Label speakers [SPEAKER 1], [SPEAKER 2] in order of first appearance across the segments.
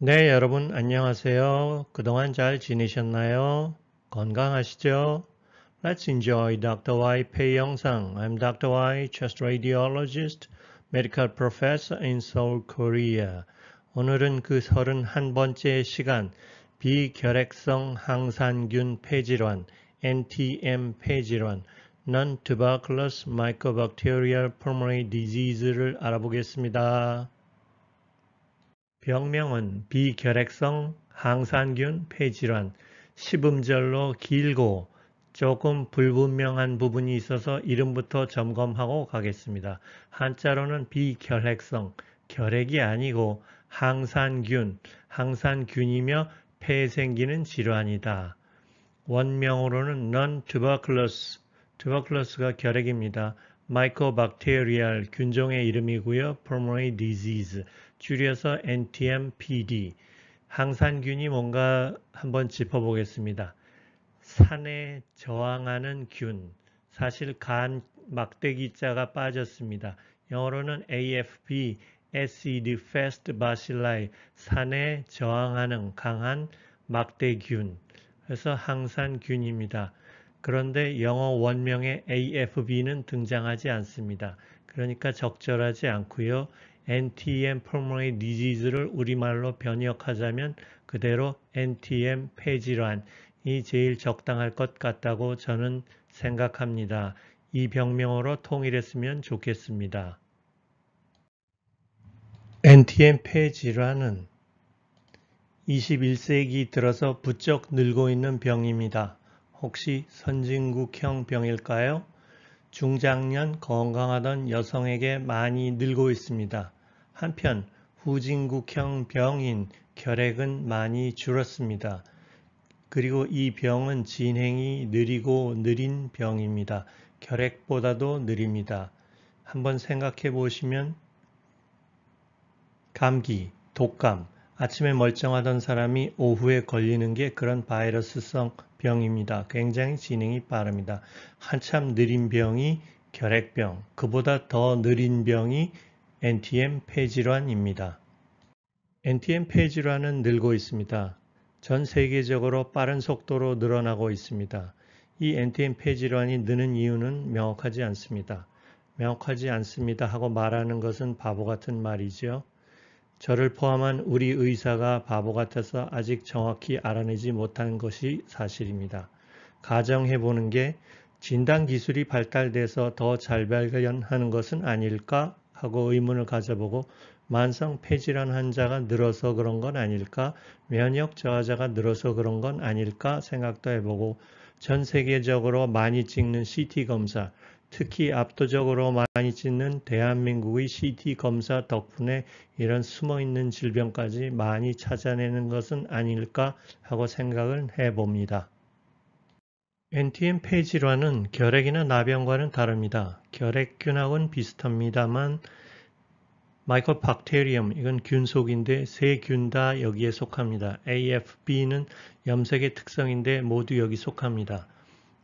[SPEAKER 1] 네, 여러분 안녕하세요. 그동안 잘 지내셨나요? 건강하시죠? Let's enjoy Dr. Y p e 영상. I'm Dr. Y, chest radiologist, medical professor in Seoul, Korea. 오늘은 그 31번째 시간 비결핵성 항산균 폐질환 NTM 폐질환 Non-Tuberculous Mycobacterial Pulmonary Disease를 알아보겠습니다. 병명은 비결핵성 항산균 폐질환, 시음절로 길고 조금 불분명한 부분이 있어서 이름부터 점검하고 가겠습니다. 한자로는 비결핵성, 결핵이 아니고 항산균, 항산균이며 폐에 생기는 질환이다. 원명으로는 non-tuberculous, tuberculous가 결핵입니다. mycobacterial 균종의 이름이고요. pulmonary disease, 줄여서 NTM-PD 항산균이 뭔가 한번 짚어보겠습니다. 산에 저항하는 균, 사실 간 막대기자가 빠졌습니다. 영어로는 AFB, SED, Fast Bacilli, 산에 저항하는 강한 막대균, 그래서 항산균입니다. 그런데 영어 원명의 AFB는 등장하지 않습니다. 그러니까 적절하지 않고요. NTM pulmonary disease를 우리말로 변역하자면 그대로 NTM 폐질환이 제일 적당할 것 같다고 저는 생각합니다. 이 병명으로 통일했으면 좋겠습니다. NTM 폐질환은 21세기 들어서 부쩍 늘고 있는 병입니다. 혹시 선진국형 병일까요? 중장년 건강하던 여성에게 많이 늘고 있습니다. 한편 후진국형 병인 결핵은 많이 줄었습니다. 그리고 이 병은 진행이 느리고 느린 병입니다. 결핵보다도 느립니다. 한번 생각해 보시면 감기, 독감, 아침에 멀쩡하던 사람이 오후에 걸리는 게 그런 바이러스성 병입니다. 굉장히 진행이 빠릅니다. 한참 느린 병이 결핵병, 그보다 더 느린 병이 NTM 폐질환입니다. NTM 폐질환은 늘고 있습니다. 전 세계적으로 빠른 속도로 늘어나고 있습니다. 이 NTM 폐질환이 느는 이유는 명확하지 않습니다. 명확하지 않습니다 하고 말하는 것은 바보 같은 말이지요. 저를 포함한 우리 의사가 바보 같아서 아직 정확히 알아내지 못한 것이 사실입니다. 가정해 보는 게 진단 기술이 발달돼서 더 잘 발견하는 것은 아닐까 하고 의문을 가져보고 만성 폐질환 환자가 늘어서 그런 건 아닐까? 면역 저하자가 늘어서 그런 건 아닐까? 생각도 해보고 전 세계적으로 많이 찍는 CT 검사, 특히 압도적으로 많이 찍는 대한민국의 CT 검사 덕분에 이런 숨어 있는 질병까지 많이 찾아내는 것은 아닐까 하고 생각을 해봅니다. NTM 페이지라는 결핵이나 나병과는 다릅니다. 결핵균하고는 비슷합니다만 마이코박테리엄 이건 균속인데 세균다 여기에 속합니다. AFB는 염색의 특성인데 모두 여기 속합니다.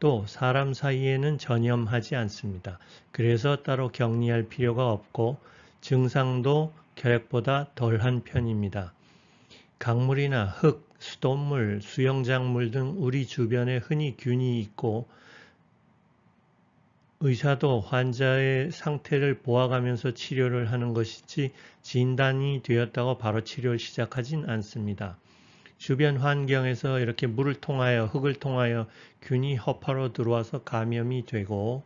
[SPEAKER 1] 또 사람 사이에는 전염하지 않습니다. 그래서 따로 격리할 필요가 없고 증상도 결핵보다 덜한 편입니다. 강물이나 흙, 수돗물, 수영장물 등 우리 주변에 흔히 균이 있고 의사도 환자의 상태를 보아가면서 치료를 하는 것이지 진단이 되었다고 바로 치료를 시작하진 않습니다. 주변 환경에서 이렇게 물을 통하여 흙을 통하여 균이 허파로 들어와서 감염이 되고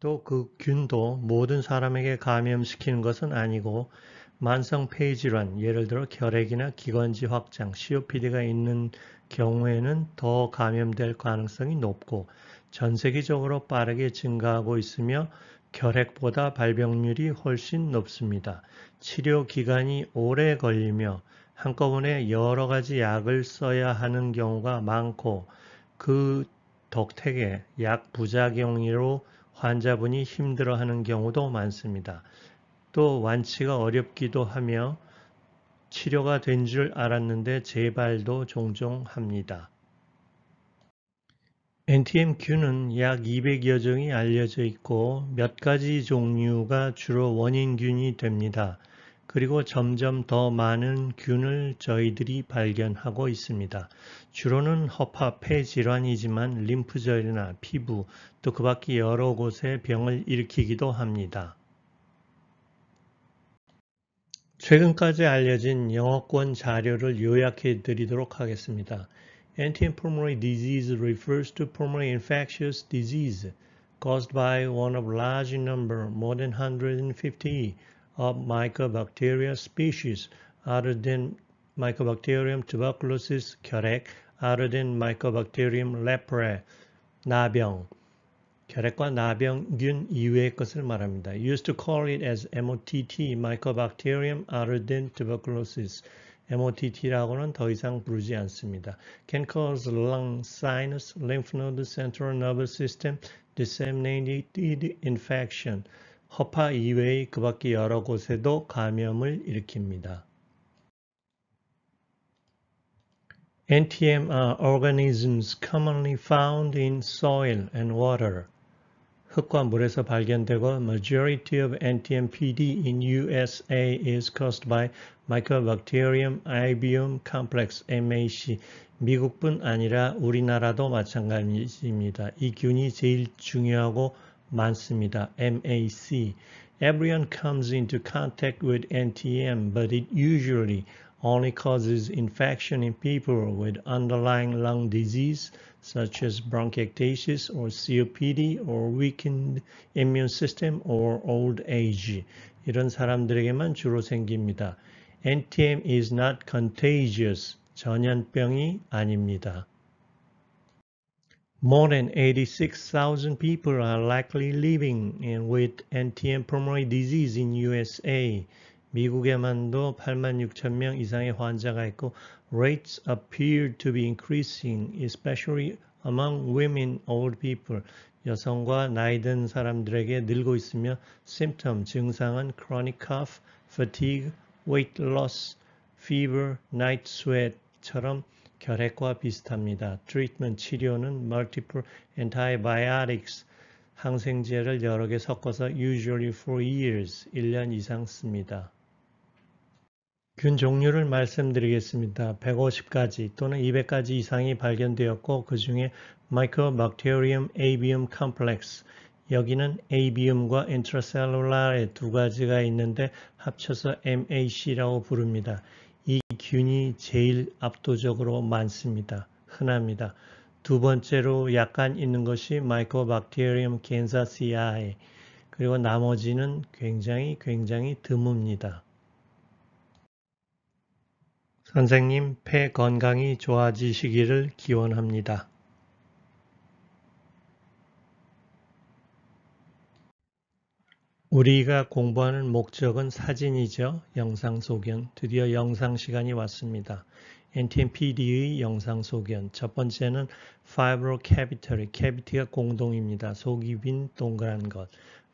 [SPEAKER 1] 또 그 균도 모든 사람에게 감염시키는 것은 아니고 만성 폐질환, 예를 들어 결핵이나 기관지 확장, COPD가 있는 경우에는 더 감염될 가능성이 높고 전 세계적으로 빠르게 증가하고 있으며 결핵보다 발병률이 훨씬 높습니다. 치료 기간이 오래 걸리며 한꺼번에 여러 가지 약을 써야 하는 경우가 많고 그 덕택에 약 부작용으로 환자분이 힘들어하는 경우도 많습니다. 또 완치가 어렵기도 하며 치료가 된 줄 알았는데 재발도 종종 합니다. NTMQ는 약 200여 종이 알려져 있고 몇 가지 종류가 주로 원인균이 됩니다. 그리고 점점 더 많은 균을 저희들이 발견하고 있습니다. 주로는 허파폐 질환이지만 림프절이나 피부 또 그 밖의 여러 곳에 병을 일으키기도 합니다. 최근까지 알려진 영어권 자료를 요약해 드리도록 하겠습니다. Anti-pulmonary disease refers to pulmonary infectious disease caused by one of large number, more than 150, of mycobacteria species other than Mycobacterium tuberculosis 결핵, other than Mycobacterium leprae, 나병, 결핵과 나병균 이외의 것을 말합니다. used to call it as MOTT, Mycobacterium ardent tuberculosis. MOTT라고는 더 이상 부르지 않습니다. can cause lung, sinus, lymph node, central nervous system, disseminated infection. 허파 이외의 그 밖의 여러 곳에도 감염을 일으킵니다. NTM are organisms commonly found in soil and water. 흙과 물에서 발견되고 majority of NTM-PD in USA is caused by Mycobacterium ibium complex MAC 미국뿐 아니라 우리나라도 마찬가지입니다. 이 균이 제일 중요하고 많습니다. MAC Everyone comes into contact with NTM, but it usually only causes infection in people with underlying lung disease such as bronchiectasis or COPD or weakened immune system or old age. 이런 사람들에게만 주로 생깁니다. NTM is not contagious. 전염병이 아닙니다. More than 86,000 people are likely living with NTM pulmonary disease in USA. 미국에만도 8만 6천 명 이상의 환자가 있고 rates appear to be increasing especially among women, old people 여성과 나이든 사람들에게 늘고 있으며 symptom 증상은 chronic cough, fatigue, weight loss, fever, night sweat처럼 결핵과 비슷합니다. treatment 치료는 multiple antibiotics 항생제를 여러 개 섞어서 usually for years 1년 이상 씁니다. 균 종류를 말씀드리겠습니다. 150가지 또는 200가지 이상이 발견되었고 그 중에 Mycobacterium avium complex 여기는 abium과 intracellular의 두 가지가 있는데 합쳐서 MAC라고 부릅니다. 이 균이 제일 압도적으로 많습니다. 흔합니다. 두 번째로 약간 있는 것이 Mycobacterium kansasii 그리고 나머지는 굉장히 굉장히 드뭅니다. 선생님 폐 건강이 좋아지시기를 기원합니다. 우리가 공부하는 목적은 사진이죠. 영상 소견. 드디어 영상 시간이 왔습니다. NTMPD의 영상 소견. 첫 번째는 Fibro Cavitary. 캐비티가 공동입니다. 속이 빈 동그란 것.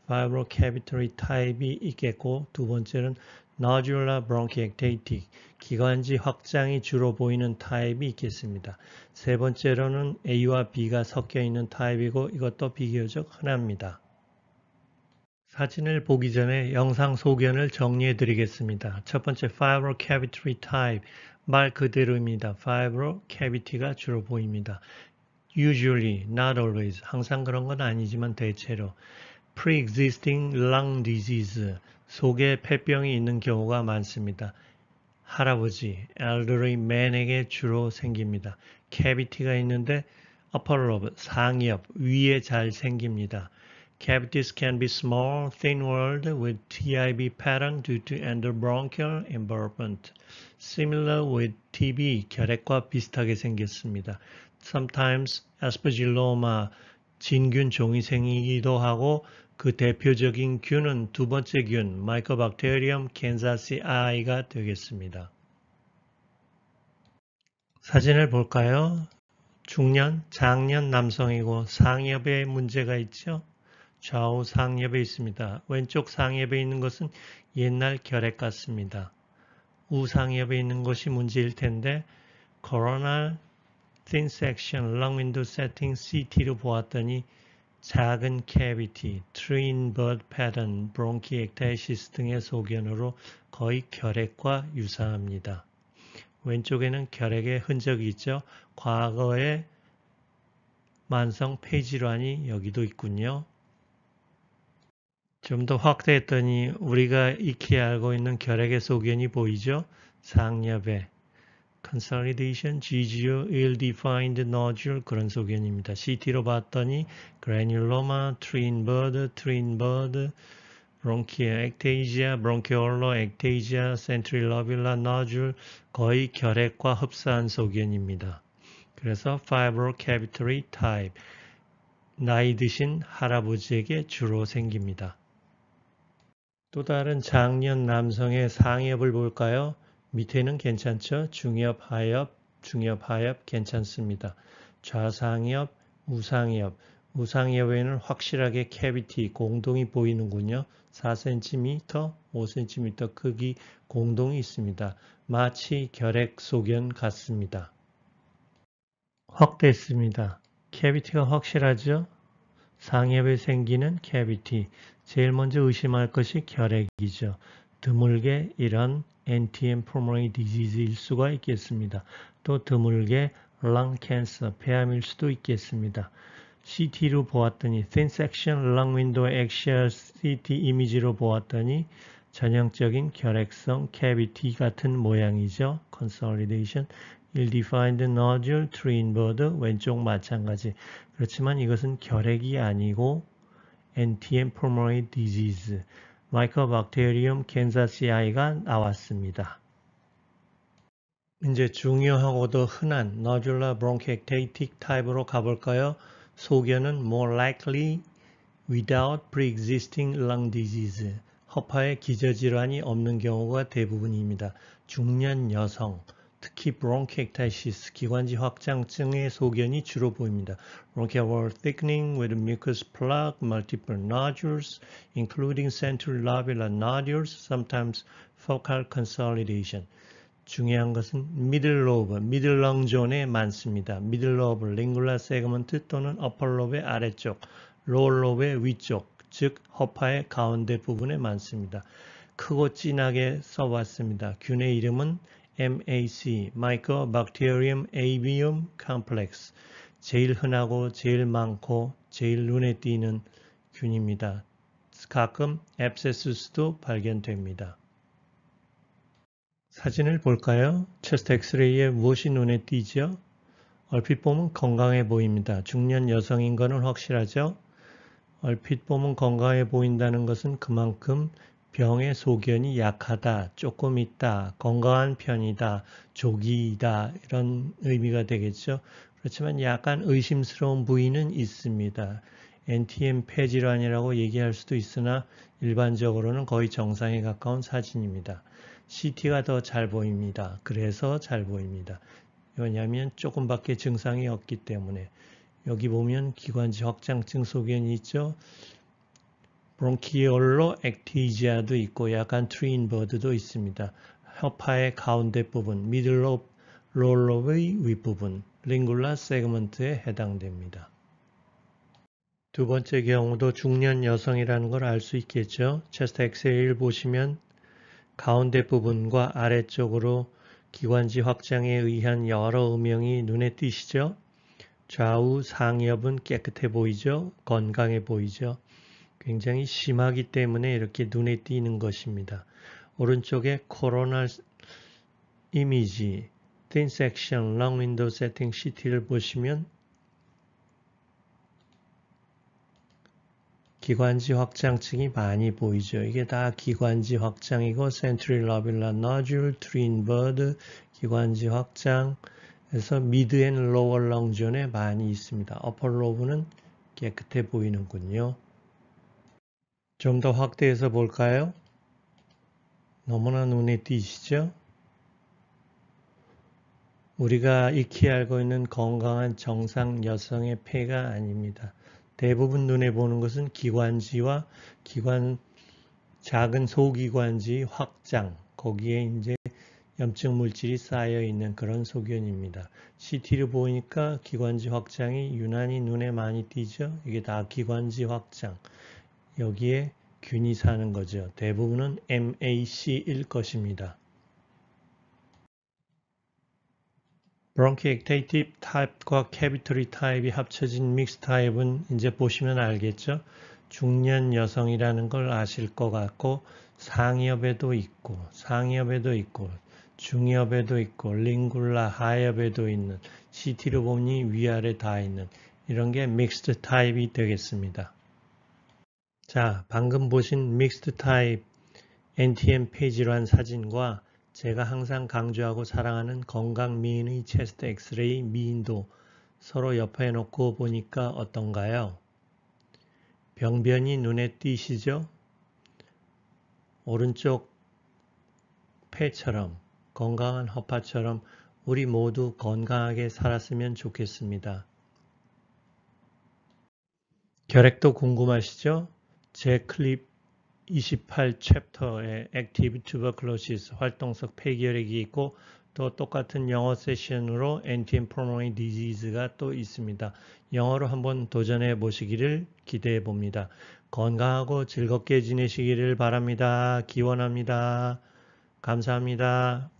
[SPEAKER 1] 파이브로 캐비터리 타입이 있겠고 두 번째는 nodular bronchiectatic 기관지 확장이 주로 보이는 타입이 있겠습니다. 세 번째로는 A와 B가 섞여 있는 타입이고 이것도 비교적 흔합니다. 사진을 보기 전에 영상 소견을 정리해 드리겠습니다. 첫 번째 fibro cavitary type 말 그대로입니다. fibro cavity가 주로 보입니다. usually, not always 항상 그런 건 아니지만 대체로 pre-existing lung disease, 속에 폐병이 있는 경우가 많습니다. 할아버지, elderly man에게 주로 생깁니다. 캐비티가 있는데 upper lobe, 상이엽, 위에 잘 생깁니다. Cavities can be small, thin-walled with TIB pattern due to endobronchial involvement. Similar with TB, 결핵과 비슷하게 생겼습니다. Sometimes aspergilloma, 진균 종이 생기기도 하고 그 대표적인 균은 두 번째 균, 마이코박테리엄 캔사시아이가 되겠습니다. 사진을 볼까요? 중년, 장년 남성이고 상엽에 문제가 있죠? 좌우 상엽에 있습니다. 왼쪽 상엽에 있는 것은 옛날 결핵 같습니다. 우상엽에 있는 것이 문제일 텐데 coronal thin section lung window setting CT로 보았더니 작은 캐비티, 트인 버드 패턴, 브롱키엑타이시스 등의 소견으로 거의 결핵과 유사합니다. 왼쪽에는 결핵의 흔적이 있죠. 과거의 만성 폐질환이 여기도 있군요. 좀 더 확대했더니 우리가 익히 알고 있는 결핵의 소견이 보이죠? 상엽에 consolidation, GGO, ill-defined nodule 그런 소견입니다. CT로 봤더니 granuloma, twin b i r d twin b i r d bronchia, ectasia, bronchiolo, ectasia, centrilobular nodule 거의 결핵과 흡사한 소견입니다. 그래서 fibrocavitary type 나이 드신 할아버지에게 주로 생깁니다. 또 다른 장년 남성의 상엽을 볼까요? 밑에는 괜찮죠? 중엽, 하엽, 중엽, 하엽 괜찮습니다. 좌상엽, 우상엽. 우상엽 에는 확실하게 캐비티, 공동이 보이는군요. 4cm, 5cm 크기 공동이 있습니다. 마치 결핵 소견 같습니다. 확대했습니다. 캐비티가 확실하죠? 상엽에 생기는 캐비티. 제일 먼저 의심할 것이 결핵이죠. 드물게 이런 NTM pulmonary disease일 수가 있겠습니다. 또 드물게 lung cancer, 폐암일 수도 있겠습니다. CT로 보았더니 thin section lung window axial CT 이미지로 보았더니 전형적인 결핵성 cavity 같은 모양이죠. consolidation, ill-defined nodule, tree inward, 왼쪽 마찬가지. 그렇지만 이것은 결핵이 아니고 NTM pulmonary disease, 마이크로박테리움 겐사시아이가 나왔습니다. 이제 중요하고도 흔한 nodular bronchiectatic 타입으로 가볼까요? 소견은 more likely without pre-existing lung disease. 허파에 기저질환이 없는 경우가 대부분입니다. 중년 여성, 특히 bronchiectasis 기관지 확장증의 소견이 주로 보입니다. Bronchia wall thickening with mucus plug, multiple nodules, including central lobular nodules, sometimes focal consolidation. 중요한 것은 middle lobe, middle lung 존에 많습니다. middle lobe, lingular segment 또는 upper lobe 아래쪽, lower lobe 위쪽, 즉 허파의 가운데 부분에 많습니다. 크고 진하게 써왔습니다. 균의 이름은 MAC, Mycobacterium avium complex. 제일 흔하고 제일 많고 제일 눈에 띄는 균입니다. 가끔 앱세스도 스 발견됩니다. 사진을 볼까요? 체스트 엑스레이에 무엇이 눈에 띄죠? 얼핏 보면 건강해 보입니다. 중년 여성인 것은 확실하죠? 얼핏 보면 건강해 보인다는 것은 그만큼 병의 소견이 약하다, 조금 있다, 건강한 편이다, 조기이다 이런 의미가 되겠죠. 그렇지만 약간 의심스러운 부위는 있습니다. NTM 폐질환이라고 얘기할 수도 있으나 일반적으로는 거의 정상에 가까운 사진입니다. CT가 더 잘 보입니다. 그래서 잘 보입니다. 왜냐하면 조금밖에 증상이 없기 때문에 여기 보면 기관지 확장증 소견이 있죠. 롱키올로 액티지아도 있고 약간 트윈버드도 있습니다. 허파의 가운데 부분, 미들롭 롤러의 윗부분, 링굴라 세그먼트에 해당됩니다. 두 번째 경우도 중년 여성이라는 걸 알 수 있겠죠. 체스트 엑셀 보시면 가운데 부분과 아래쪽으로 기관지 확장에 의한 여러 음영이 눈에 띄시죠? 좌우 상엽은 깨끗해 보이죠? 건강해 보이죠? 굉장히 심하기 때문에 이렇게 눈에 띄는 것입니다. 오른쪽에 코로나 이미지, Thin Section, Long Window Setting CT를 보시면 기관지 확장층이 많이 보이죠. 이게 다 기관지 확장이고 센트리 러빌라 너줄, 트린버드, 기관지 확장에서 미드 앤 로어 롱존에 많이 있습니다. 어퍼 로브는 깨끗해 보이는군요. 좀더 확대해서 볼까요? 너무나 눈에 띄시죠? 우리가 익히 알고 있는 건강한 정상 여성의 폐가 아닙니다. 대부분 눈에 보는 것은 기관지와 기관 작은 소기관지 확장 거기에 이제 염증 물질이 쌓여 있는 그런 소견입니다. CT를 보니까 기관지 확장이 유난히 눈에 많이 띄죠. 이게 다 기관지 확장. 여기에 균이 사는 거죠. 대부분은 MAC일 것입니다. bronchiectative 타입과 cavitary 타입이 합쳐진 믹스 타입은 이제 보시면 알겠죠? 중년 여성이라는 걸 아실 것 같고 상엽에도 있고 상엽에도 있고 중엽에도 있고 링굴라 하엽에도 있는 시티로 보니 위아래 다 있는 이런 게 믹스드 타입이 되겠습니다. 자, 방금 보신 믹스드 타입 NTM 페이지로 한 사진과 제가 항상 강조하고 사랑하는 건강 미인의 체스트 엑스레이 미인도 서로 옆에 놓고 보니까 어떤가요? 병변이 눈에 띄시죠? 오른쪽 폐처럼 건강한 허파처럼 우리 모두 건강하게 살았으면 좋겠습니다. 결핵도 궁금하시죠? 제 클립 28 챕터에 액티브 튜버클로시 s 활동성 폐결핵이 있고 또 똑같은 영어 세션으로 NTM pulmonary disease가 또 있습니다. 영어로 한번 도전해 보시기를 기대해 봅니다. 건강하고 즐겁게 지내시기를 바랍니다. 기원합니다. 감사합니다.